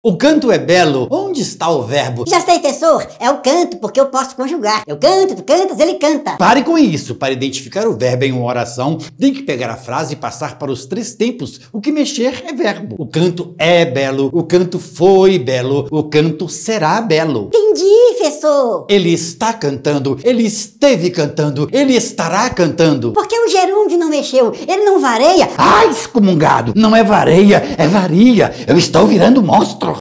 O canto é belo. Onde está o verbo? Já sei, professor. É o canto, porque eu posso conjugar. Eu canto, tu cantas, ele canta. Pare com isso. Para identificar o verbo em uma oração, tem que pegar a frase e passar para os três tempos. O que mexer é verbo. O canto é belo. O canto foi belo. O canto será belo. Entendi, professor. Ele está cantando. Ele esteve cantando. Ele estará cantando. Porque o gerúndio não mexeu. Ele não vareia. Ai, ah, excomungado. Não é vareia, é varia. Eu estou virando monstro.